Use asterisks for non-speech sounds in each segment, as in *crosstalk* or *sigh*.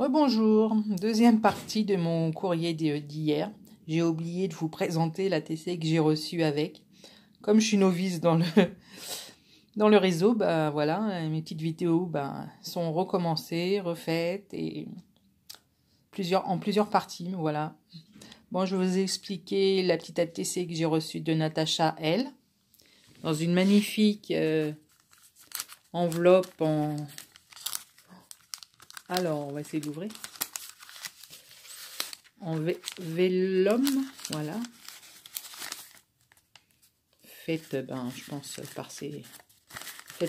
Rebonjour, deuxième partie de mon courrier d'hier. J'ai oublié de vous présenter la TC que j'ai reçu avec. Comme je suis novice dans le, *laughs* dans le réseau, bah voilà, mes petites vidéos ben sont recommencées, refaites et plusieurs, en plusieurs parties. Voilà. Bon, je vous ai expliqué la petite ATC que j'ai reçue de Natacha L. Dans une magnifique euh, enveloppe en alors, on va essayer d'ouvrir. En voilà. Faites, ben, je pense, par ses...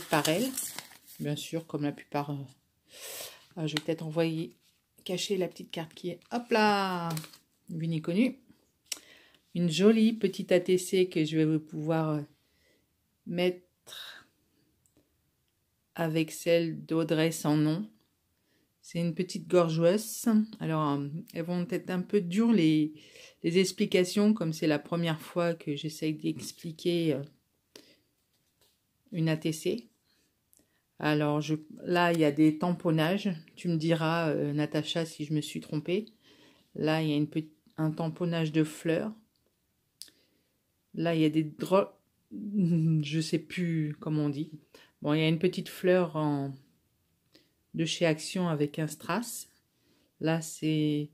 par elle, bien sûr, comme la plupart. Euh, ah, je vais peut-être envoyer, cacher la petite carte qui est, hop là, une connue Une jolie petite ATC que je vais pouvoir euh, mettre avec celle d'Audrey sans nom. C'est une petite gorgeuse. Alors, euh, elles vont être un peu dures les, les explications, comme c'est la première fois que j'essaye d'expliquer euh, une ATC. Alors je, là, il y a des tamponnages. Tu me diras, euh, Natacha, si je me suis trompée. Là, il y a une, un tamponnage de fleurs. Là, il y a des *laughs* Je sais plus comment on dit. Bon, il y a une petite fleur en, de chez Action avec un strass. Là, c'est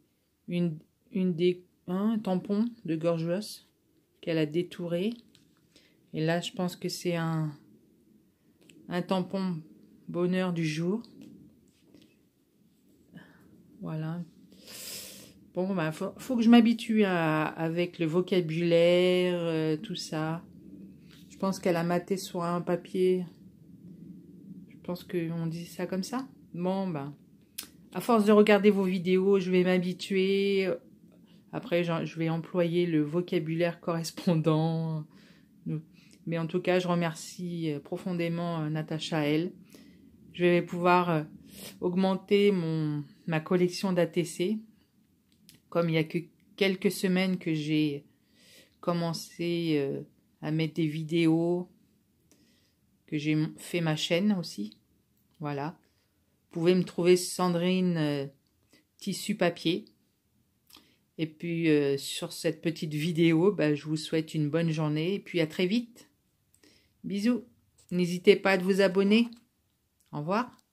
une, une des, un tampon de Gorgeous qu'elle a détouré. Et là, je pense que c'est un, un tampon bonheur du jour. Voilà. Bon, bah, faut, que je m'habitue avec le vocabulaire, euh, tout ça. Je pense qu'elle a maté sur un papier je pense qu'on dit ça comme ça. Bon, ben, à force de regarder vos vidéos, je vais m'habituer. Après, je vais employer le vocabulaire correspondant. Mais en tout cas, je remercie euh, profondément euh, Natacha L. Je vais pouvoir euh, augmenter ma collection d'ATC. Comme il n'y a que quelques semaines que j'ai commencé à mettre des vidéos que j'ai fait ma chaîne aussi. Voilà. Vous pouvez me trouver Sandrine euh, Tissu Papier. Et puis euh, sur cette petite vidéo, bah, je vous souhaite une bonne journée et puis à très vite. Bisous. N'hésitez pas à vous abonner. Au revoir.